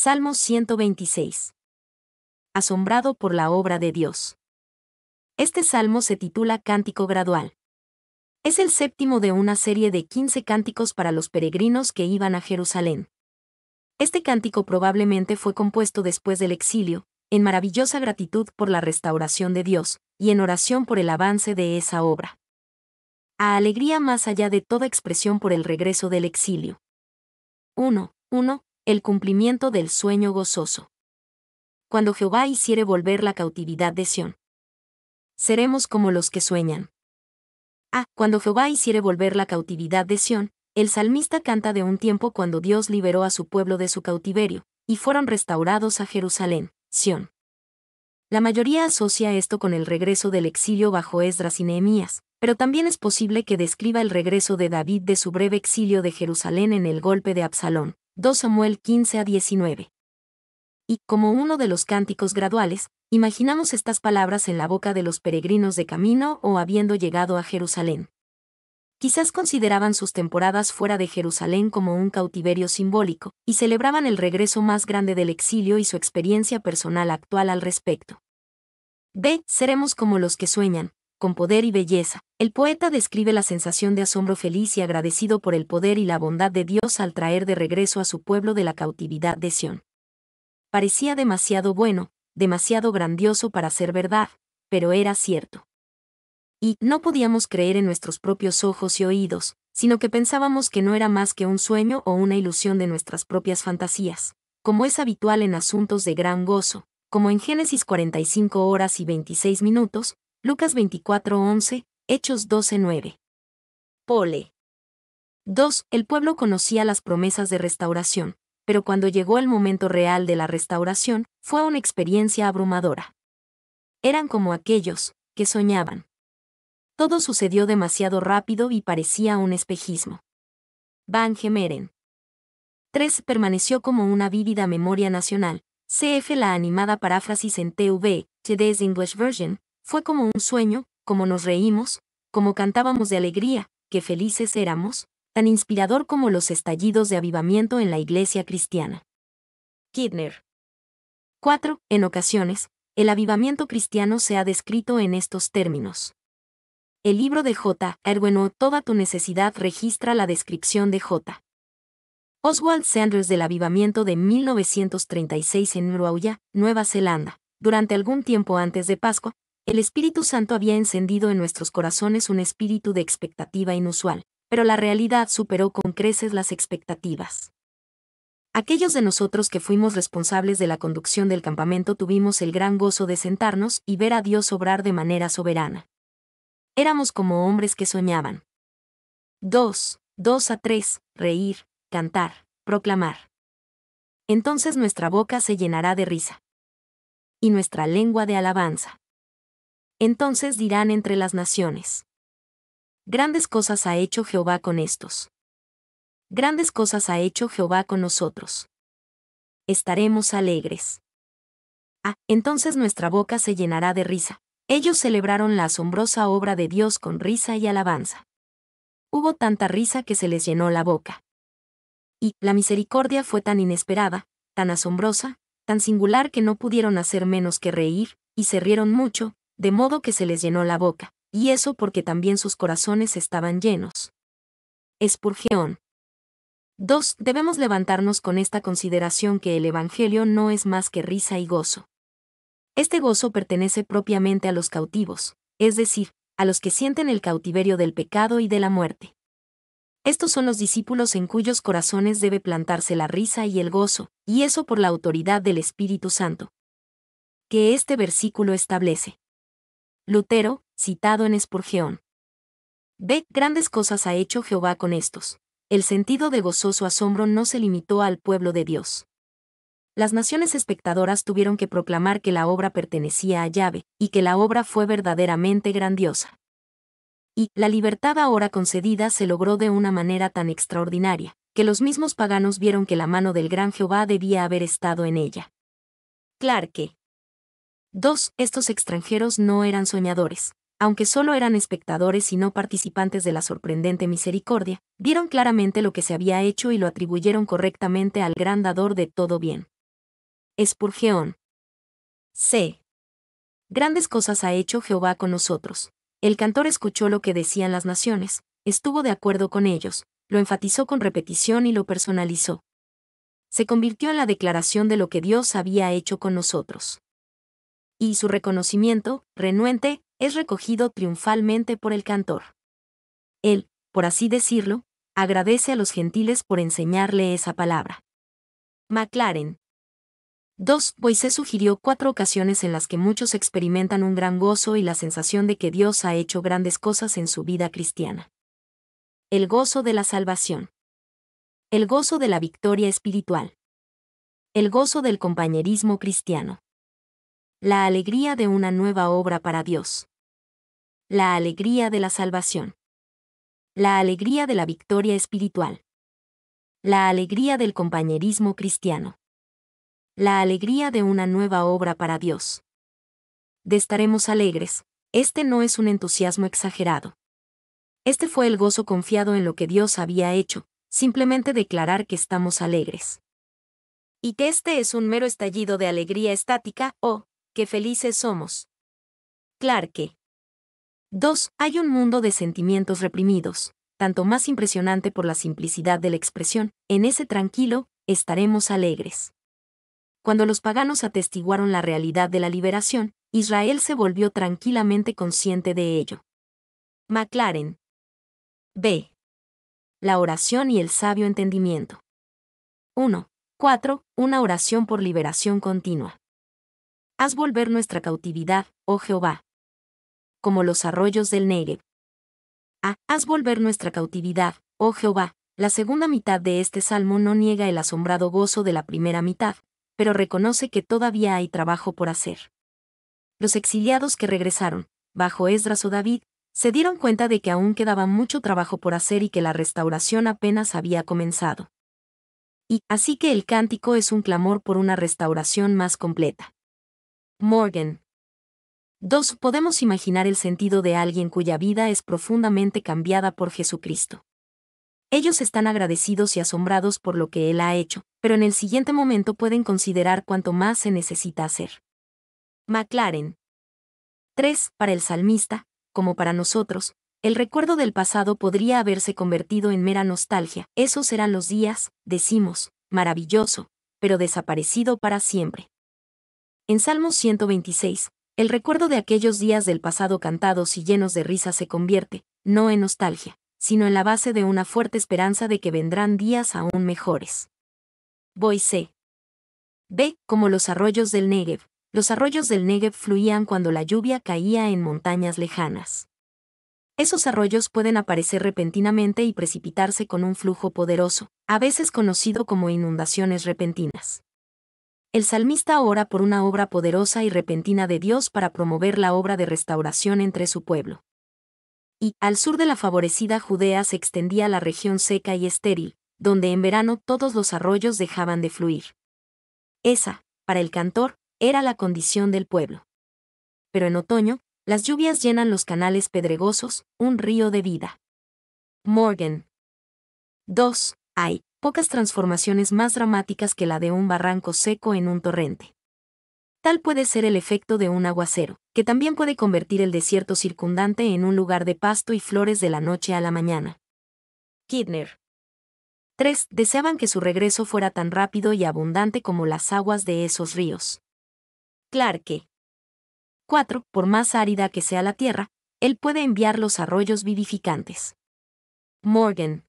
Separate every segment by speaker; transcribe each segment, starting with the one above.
Speaker 1: Salmo 126. Asombrado por la obra de Dios. Este salmo se titula Cántico Gradual. Es el séptimo de una serie de 15 cánticos para los peregrinos que iban a Jerusalén. Este cántico probablemente fue compuesto después del exilio, en maravillosa gratitud por la restauración de Dios, y en oración por el avance de esa obra. A alegría más allá de toda expresión por el regreso del exilio. 1. 1 el cumplimiento del sueño gozoso. Cuando Jehová hiciere volver la cautividad de Sión. Seremos como los que sueñan. Ah, cuando Jehová hiciere volver la cautividad de Sión, el salmista canta de un tiempo cuando Dios liberó a su pueblo de su cautiverio, y fueron restaurados a Jerusalén, Sión. La mayoría asocia esto con el regreso del exilio bajo Esdras y Nehemías, pero también es posible que describa el regreso de David de su breve exilio de Jerusalén en el golpe de Absalón, 2 Samuel 15 a 19. Y, como uno de los cánticos graduales, imaginamos estas palabras en la boca de los peregrinos de camino o habiendo llegado a Jerusalén. Quizás consideraban sus temporadas fuera de Jerusalén como un cautiverio simbólico, y celebraban el regreso más grande del exilio y su experiencia personal actual al respecto. B. Seremos como los que sueñan, con poder y belleza. El poeta describe la sensación de asombro feliz y agradecido por el poder y la bondad de Dios al traer de regreso a su pueblo de la cautividad de Sión. Parecía demasiado bueno, demasiado grandioso para ser verdad, pero era cierto. Y no podíamos creer en nuestros propios ojos y oídos, sino que pensábamos que no era más que un sueño o una ilusión de nuestras propias fantasías, como es habitual en asuntos de gran gozo, como en Génesis 45 horas y 26 minutos, Lucas 24:11, Hechos 12:9. Pole. 2. El pueblo conocía las promesas de restauración, pero cuando llegó el momento real de la restauración, fue una experiencia abrumadora. Eran como aquellos, que soñaban. Todo sucedió demasiado rápido y parecía un espejismo. Van Gemeren. 3. Permaneció como una vívida memoria nacional. CF La animada paráfrasis en TV, Today's English Version, fue como un sueño, como nos reímos, como cantábamos de alegría, que felices éramos, tan inspirador como los estallidos de avivamiento en la iglesia cristiana. Kidner. 4. En ocasiones, el avivamiento cristiano se ha descrito en estos términos. El libro de J. Erwin Toda tu necesidad registra la descripción de J. Oswald Sanders del avivamiento de 1936 en Uruya, Nueva Zelanda, durante algún tiempo antes de Pascua, el Espíritu Santo había encendido en nuestros corazones un espíritu de expectativa inusual, pero la realidad superó con creces las expectativas. Aquellos de nosotros que fuimos responsables de la conducción del campamento tuvimos el gran gozo de sentarnos y ver a Dios obrar de manera soberana. Éramos como hombres que soñaban. Dos, dos a tres, Reír, cantar, proclamar. Entonces nuestra boca se llenará de risa. Y nuestra lengua de alabanza. Entonces dirán entre las naciones. Grandes cosas ha hecho Jehová con estos. Grandes cosas ha hecho Jehová con nosotros. Estaremos alegres. Ah, entonces nuestra boca se llenará de risa. Ellos celebraron la asombrosa obra de Dios con risa y alabanza. Hubo tanta risa que se les llenó la boca. Y la misericordia fue tan inesperada, tan asombrosa, tan singular que no pudieron hacer menos que reír, y se rieron mucho, de modo que se les llenó la boca, y eso porque también sus corazones estaban llenos. Espurgeón. 2. Debemos levantarnos con esta consideración que el Evangelio no es más que risa y gozo. Este gozo pertenece propiamente a los cautivos, es decir, a los que sienten el cautiverio del pecado y de la muerte. Estos son los discípulos en cuyos corazones debe plantarse la risa y el gozo, y eso por la autoridad del Espíritu Santo. Que este versículo establece. Lutero, citado en Spurgeon. Ve, grandes cosas ha hecho Jehová con estos. El sentido de gozoso asombro no se limitó al pueblo de Dios. Las naciones espectadoras tuvieron que proclamar que la obra pertenecía a llave y que la obra fue verdaderamente grandiosa. Y, la libertad ahora concedida se logró de una manera tan extraordinaria, que los mismos paganos vieron que la mano del gran Jehová debía haber estado en ella. Clarke. 2. Estos extranjeros no eran soñadores, aunque solo eran espectadores y no participantes de la sorprendente misericordia, vieron claramente lo que se había hecho y lo atribuyeron correctamente al gran dador de todo bien. Espurgeón. C. Grandes cosas ha hecho Jehová con nosotros. El cantor escuchó lo que decían las naciones, estuvo de acuerdo con ellos, lo enfatizó con repetición y lo personalizó. Se convirtió en la declaración de lo que Dios había hecho con nosotros y su reconocimiento, renuente, es recogido triunfalmente por el cantor. Él, por así decirlo, agradece a los gentiles por enseñarle esa palabra. McLaren. 2. Moisés pues sugirió cuatro ocasiones en las que muchos experimentan un gran gozo y la sensación de que Dios ha hecho grandes cosas en su vida cristiana. El gozo de la salvación. El gozo de la victoria espiritual. El gozo del compañerismo cristiano. La alegría de una nueva obra para Dios. La alegría de la salvación. La alegría de la victoria espiritual. La alegría del compañerismo cristiano. La alegría de una nueva obra para Dios. De estaremos alegres, este no es un entusiasmo exagerado. Este fue el gozo confiado en lo que Dios había hecho, simplemente declarar que estamos alegres. Y que este es un mero estallido de alegría estática, o, qué felices somos. Clarke. 2. Hay un mundo de sentimientos reprimidos, tanto más impresionante por la simplicidad de la expresión, en ese tranquilo, estaremos alegres. Cuando los paganos atestiguaron la realidad de la liberación, Israel se volvió tranquilamente consciente de ello. McLaren. B. La oración y el sabio entendimiento. 1. 4. Una oración por liberación continua. Haz volver nuestra cautividad, oh Jehová. Como los arroyos del Negev. Ah, haz volver nuestra cautividad, oh Jehová. La segunda mitad de este salmo no niega el asombrado gozo de la primera mitad, pero reconoce que todavía hay trabajo por hacer. Los exiliados que regresaron, bajo Esdras o David, se dieron cuenta de que aún quedaba mucho trabajo por hacer y que la restauración apenas había comenzado. Y así que el cántico es un clamor por una restauración más completa. Morgan. 2. Podemos imaginar el sentido de alguien cuya vida es profundamente cambiada por Jesucristo. Ellos están agradecidos y asombrados por lo que Él ha hecho, pero en el siguiente momento pueden considerar cuánto más se necesita hacer. McLaren. 3. Para el salmista, como para nosotros, el recuerdo del pasado podría haberse convertido en mera nostalgia. Esos eran los días, decimos, maravilloso, pero desaparecido para siempre. En Salmos 126, el recuerdo de aquellos días del pasado cantados y llenos de risa se convierte, no en nostalgia, sino en la base de una fuerte esperanza de que vendrán días aún mejores. C. Ve, como los arroyos del Negev. Los arroyos del Negev fluían cuando la lluvia caía en montañas lejanas. Esos arroyos pueden aparecer repentinamente y precipitarse con un flujo poderoso, a veces conocido como inundaciones repentinas el salmista ora por una obra poderosa y repentina de Dios para promover la obra de restauración entre su pueblo. Y, al sur de la favorecida Judea se extendía la región seca y estéril, donde en verano todos los arroyos dejaban de fluir. Esa, para el cantor, era la condición del pueblo. Pero en otoño, las lluvias llenan los canales pedregosos, un río de vida. Morgan. 2. Hay pocas transformaciones más dramáticas que la de un barranco seco en un torrente. Tal puede ser el efecto de un aguacero, que también puede convertir el desierto circundante en un lugar de pasto y flores de la noche a la mañana. Kidner. 3. Deseaban que su regreso fuera tan rápido y abundante como las aguas de esos ríos. Clarke. 4. Por más árida que sea la tierra, él puede enviar los arroyos vivificantes. Morgan.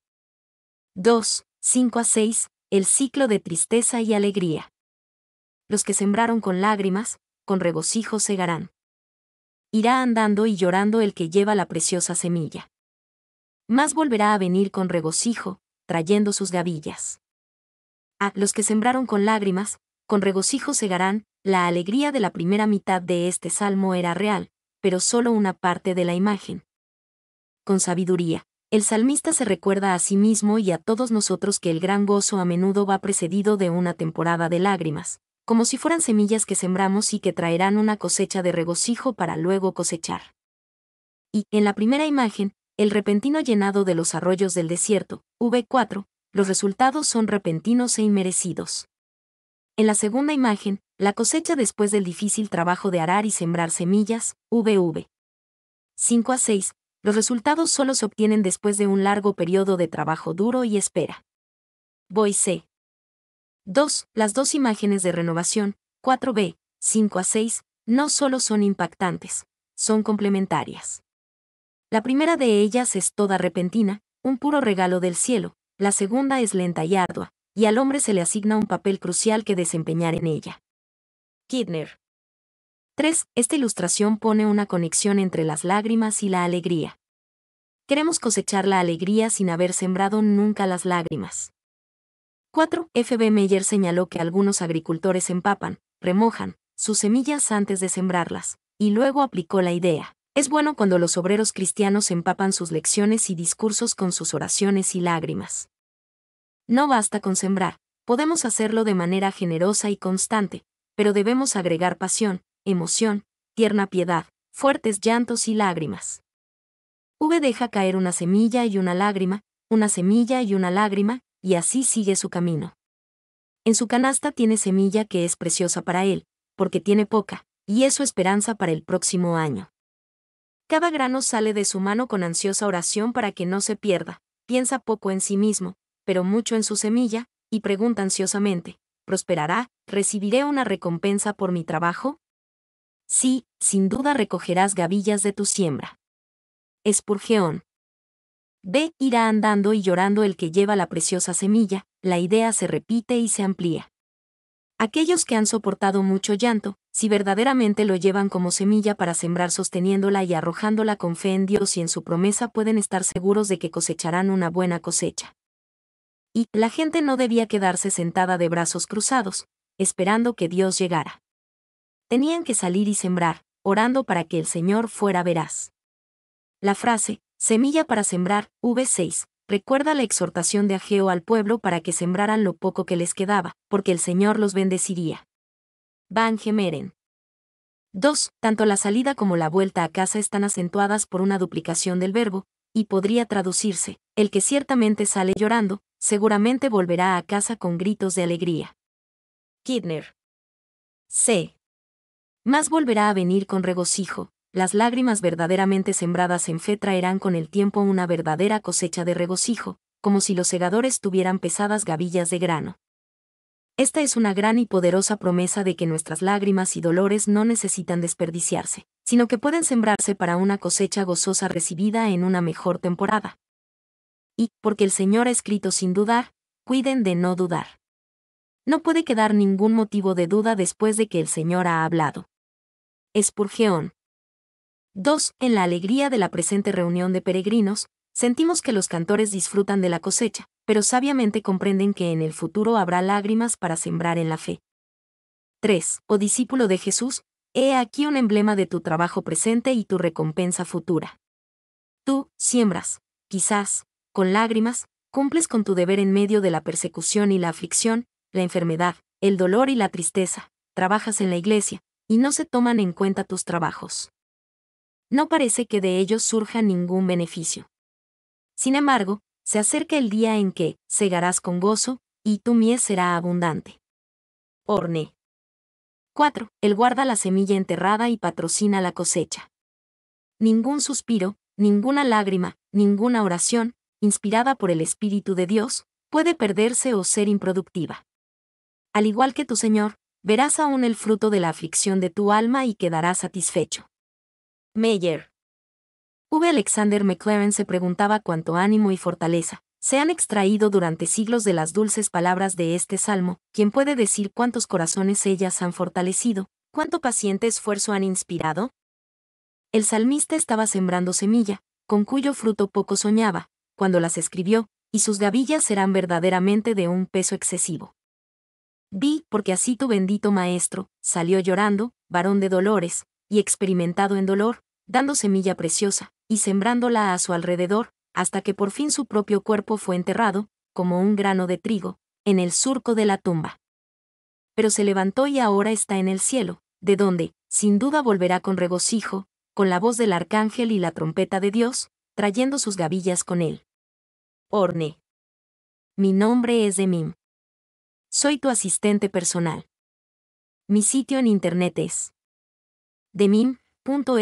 Speaker 1: 2, 5 a 6, el ciclo de tristeza y alegría. Los que sembraron con lágrimas, con regocijo segarán. Irá andando y llorando el que lleva la preciosa semilla. Más volverá a venir con regocijo, trayendo sus gavillas. A los que sembraron con lágrimas, con regocijo segarán, la alegría de la primera mitad de este salmo era real, pero solo una parte de la imagen. Con sabiduría el salmista se recuerda a sí mismo y a todos nosotros que el gran gozo a menudo va precedido de una temporada de lágrimas, como si fueran semillas que sembramos y que traerán una cosecha de regocijo para luego cosechar. Y, en la primera imagen, el repentino llenado de los arroyos del desierto, V4, los resultados son repentinos e inmerecidos. En la segunda imagen, la cosecha después del difícil trabajo de arar y sembrar semillas, VV. 5 a 6, los resultados solo se obtienen después de un largo periodo de trabajo duro y espera. C. 2. Las dos imágenes de renovación, 4b, 5 a 6, no solo son impactantes, son complementarias. La primera de ellas es toda repentina, un puro regalo del cielo, la segunda es lenta y ardua, y al hombre se le asigna un papel crucial que desempeñar en ella. Kidner. 3. Esta ilustración pone una conexión entre las lágrimas y la alegría. Queremos cosechar la alegría sin haber sembrado nunca las lágrimas. 4. F.B. Meyer señaló que algunos agricultores empapan, remojan, sus semillas antes de sembrarlas, y luego aplicó la idea. Es bueno cuando los obreros cristianos empapan sus lecciones y discursos con sus oraciones y lágrimas. No basta con sembrar, podemos hacerlo de manera generosa y constante, pero debemos agregar pasión, emoción, tierna piedad, fuertes llantos y lágrimas. V deja caer una semilla y una lágrima, una semilla y una lágrima, y así sigue su camino. En su canasta tiene semilla que es preciosa para él, porque tiene poca, y es su esperanza para el próximo año. Cada grano sale de su mano con ansiosa oración para que no se pierda, piensa poco en sí mismo, pero mucho en su semilla, y pregunta ansiosamente, ¿prosperará? ¿Recibiré una recompensa por mi trabajo? Sí, sin duda recogerás gavillas de tu siembra. Espurgeón. Ve, Irá andando y llorando el que lleva la preciosa semilla, la idea se repite y se amplía. Aquellos que han soportado mucho llanto, si verdaderamente lo llevan como semilla para sembrar sosteniéndola y arrojándola con fe en Dios y en su promesa pueden estar seguros de que cosecharán una buena cosecha. Y la gente no debía quedarse sentada de brazos cruzados, esperando que Dios llegara. Tenían que salir y sembrar, orando para que el Señor fuera veraz. La frase, semilla para sembrar, V6, recuerda la exhortación de Ageo al pueblo para que sembraran lo poco que les quedaba, porque el Señor los bendeciría. Van Gemeren. 2. Tanto la salida como la vuelta a casa están acentuadas por una duplicación del verbo, y podría traducirse, el que ciertamente sale llorando, seguramente volverá a casa con gritos de alegría. Kidner. C más volverá a venir con regocijo, las lágrimas verdaderamente sembradas en fe traerán con el tiempo una verdadera cosecha de regocijo, como si los segadores tuvieran pesadas gavillas de grano. Esta es una gran y poderosa promesa de que nuestras lágrimas y dolores no necesitan desperdiciarse, sino que pueden sembrarse para una cosecha gozosa recibida en una mejor temporada. Y, porque el Señor ha escrito sin dudar, cuiden de no dudar. No puede quedar ningún motivo de duda después de que el Señor ha hablado. Espurgeón. 2. En la alegría de la presente reunión de peregrinos, sentimos que los cantores disfrutan de la cosecha, pero sabiamente comprenden que en el futuro habrá lágrimas para sembrar en la fe. 3. Oh discípulo de Jesús, he aquí un emblema de tu trabajo presente y tu recompensa futura. Tú, siembras, quizás, con lágrimas, cumples con tu deber en medio de la persecución y la aflicción, la enfermedad, el dolor y la tristeza, trabajas en la iglesia, y no se toman en cuenta tus trabajos. No parece que de ellos surja ningún beneficio. Sin embargo, se acerca el día en que segarás con gozo, y tu mies será abundante. Orne. 4. Él guarda la semilla enterrada y patrocina la cosecha. Ningún suspiro, ninguna lágrima, ninguna oración, inspirada por el Espíritu de Dios, puede perderse o ser improductiva. Al igual que tu Señor, verás aún el fruto de la aflicción de tu alma y quedarás satisfecho. Meyer. V. Alexander McLaren se preguntaba cuánto ánimo y fortaleza se han extraído durante siglos de las dulces palabras de este salmo, quien puede decir cuántos corazones ellas han fortalecido, cuánto paciente esfuerzo han inspirado. El salmista estaba sembrando semilla, con cuyo fruto poco soñaba, cuando las escribió, y sus gavillas serán verdaderamente de un peso excesivo. Vi, porque así tu bendito Maestro, salió llorando, varón de dolores, y experimentado en dolor, dando semilla preciosa, y sembrándola a su alrededor, hasta que por fin su propio cuerpo fue enterrado, como un grano de trigo, en el surco de la tumba. Pero se levantó y ahora está en el cielo, de donde, sin duda, volverá con regocijo, con la voz del arcángel y la trompeta de Dios, trayendo sus gavillas con él. Orne. Mi nombre es Emim. Soy tu asistente personal. Mi sitio en internet es demim.es.tl.